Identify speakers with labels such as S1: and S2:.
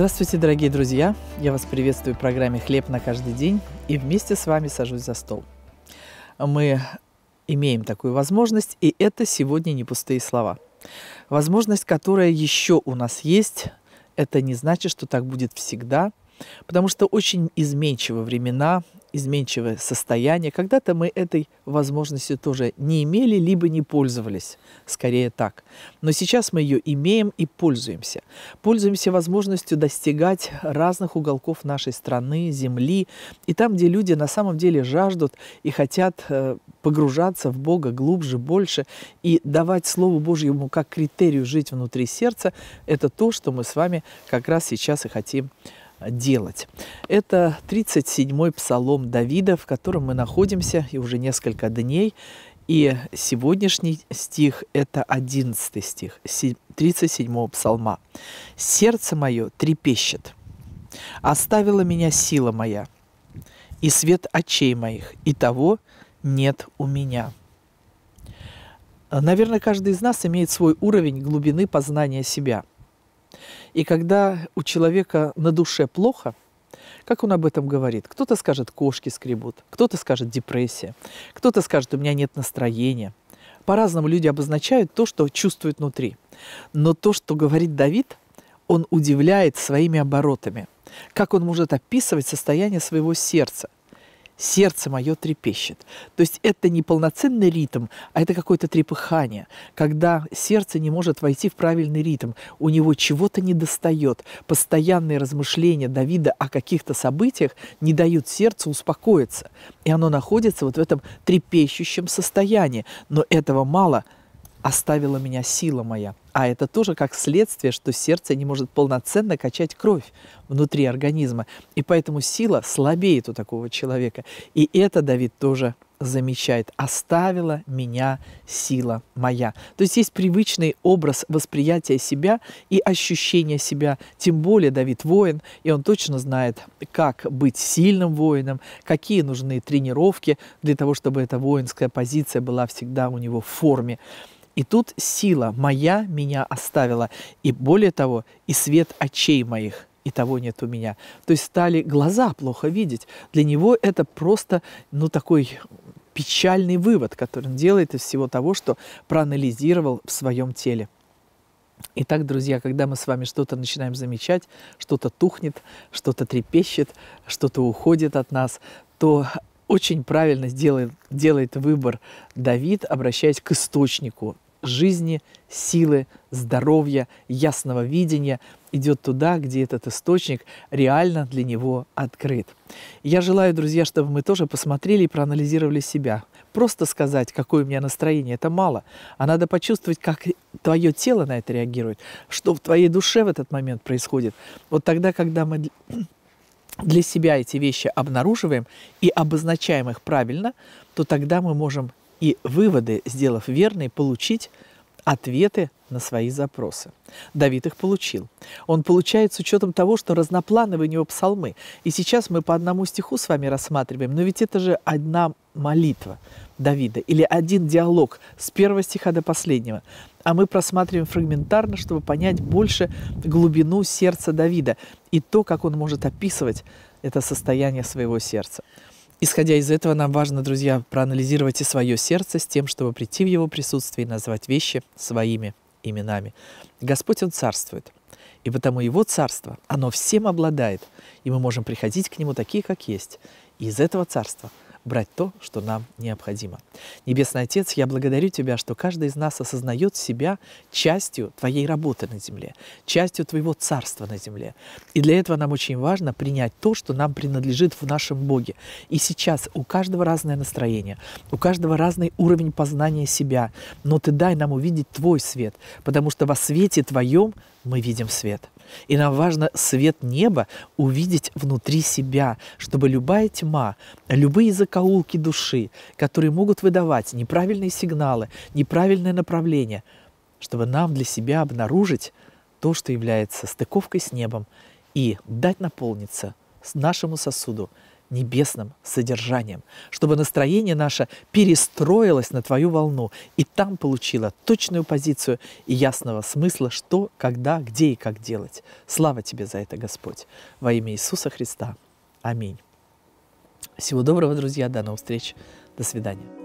S1: Здравствуйте, дорогие друзья! Я вас приветствую в программе «Хлеб на каждый день» и вместе с вами сажусь за стол. Мы имеем такую возможность, и это сегодня не пустые слова. Возможность, которая еще у нас есть, это не значит, что так будет всегда, потому что очень изменчивы времена, изменчивое состояние. Когда-то мы этой возможностью тоже не имели, либо не пользовались, скорее так. Но сейчас мы ее имеем и пользуемся. Пользуемся возможностью достигать разных уголков нашей страны, земли, и там, где люди на самом деле жаждут и хотят э, погружаться в Бога глубже, больше, и давать Слову Божьему как критерию жить внутри сердца, это то, что мы с вами как раз сейчас и хотим делать. Это 37-й псалом Давида, в котором мы находимся и уже несколько дней. И сегодняшний стих – это 11 стих 37-го псалма. «Сердце мое трепещет, оставила меня сила моя, и свет очей моих, и того нет у меня». Наверное, каждый из нас имеет свой уровень глубины познания себя – и когда у человека на душе плохо, как он об этом говорит? Кто-то скажет, кошки скребут, кто-то скажет, депрессия, кто-то скажет, у меня нет настроения. По-разному люди обозначают то, что чувствуют внутри. Но то, что говорит Давид, он удивляет своими оборотами. Как он может описывать состояние своего сердца – сердце мое трепещет. То есть это не полноценный ритм, а это какое-то трепыхание, когда сердце не может войти в правильный ритм, у него чего-то не достает. Постоянные размышления Давида о каких-то событиях не дают сердцу успокоиться, и оно находится вот в этом трепещущем состоянии. Но этого мало – оставила меня сила моя. А это тоже как следствие, что сердце не может полноценно качать кровь внутри организма. И поэтому сила слабеет у такого человека. И это Давид тоже замечает. «Оставила меня сила моя». То есть есть привычный образ восприятия себя и ощущения себя. Тем более Давид воин, и он точно знает, как быть сильным воином, какие нужны тренировки для того, чтобы эта воинская позиция была всегда у него в форме. И тут сила моя меня оставила, и более того, и свет очей моих и того нет у меня. То есть стали глаза плохо видеть. Для него это просто, ну, такой печальный вывод, который он делает из всего того, что проанализировал в своем теле. Итак, друзья, когда мы с вами что-то начинаем замечать, что-то тухнет, что-то трепещет, что-то уходит от нас, то очень правильно делает, делает выбор Давид, обращаясь к источнику жизни, силы, здоровья, ясного видения, идет туда, где этот источник реально для него открыт. Я желаю, друзья, чтобы мы тоже посмотрели и проанализировали себя. Просто сказать, какое у меня настроение, это мало. А надо почувствовать, как твое тело на это реагирует, что в твоей душе в этот момент происходит. Вот тогда, когда мы для себя эти вещи обнаруживаем и обозначаем их правильно, то тогда мы можем и выводы, сделав верные, получить ответы на свои запросы. Давид их получил. Он получает с учетом того, что разноплановые у него псалмы. И сейчас мы по одному стиху с вами рассматриваем, но ведь это же одна молитва Давида или один диалог с первого стиха до последнего. А мы просматриваем фрагментарно, чтобы понять больше глубину сердца Давида и то, как он может описывать это состояние своего сердца. Исходя из этого, нам важно, друзья, проанализировать и свое сердце с тем, чтобы прийти в его присутствие и назвать вещи своими именами. Господь, Он царствует, и потому Его царство, оно всем обладает, и мы можем приходить к Нему такие, как есть, и из этого царства – брать то, что нам необходимо. Небесный Отец, я благодарю Тебя, что каждый из нас осознает себя частью Твоей работы на земле, частью Твоего Царства на земле. И для этого нам очень важно принять то, что нам принадлежит в нашем Боге. И сейчас у каждого разное настроение, у каждого разный уровень познания себя, но Ты дай нам увидеть Твой свет, потому что во свете Твоем мы видим свет. И нам важно свет неба увидеть внутри себя, чтобы любая тьма, любые закоулки души, которые могут выдавать неправильные сигналы, неправильное направление, чтобы нам для себя обнаружить то, что является стыковкой с небом, и дать наполниться нашему сосуду – небесным содержанием, чтобы настроение наше перестроилось на твою волну и там получило точную позицию и ясного смысла, что, когда, где и как делать. Слава тебе за это, Господь. Во имя Иисуса Христа. Аминь. Всего доброго, друзья. До новых встреч. До свидания.